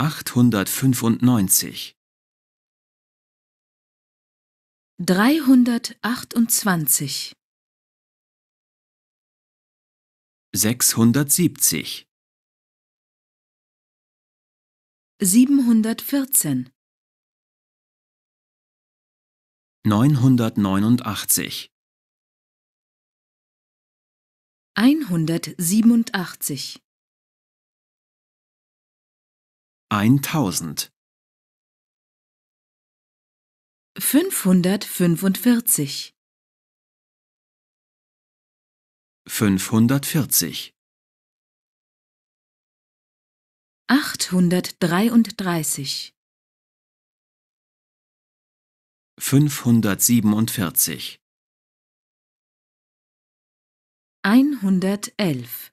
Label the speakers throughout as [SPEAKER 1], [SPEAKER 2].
[SPEAKER 1] 895 328 670 714 989 187 1000 fünfhundertfünfundvierzig 540 achthundertdreiunddreißig 547 einhundertelf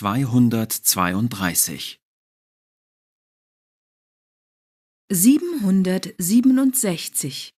[SPEAKER 1] zweihundertzweiunddreißig, siebenhundertsiebenundsechzig,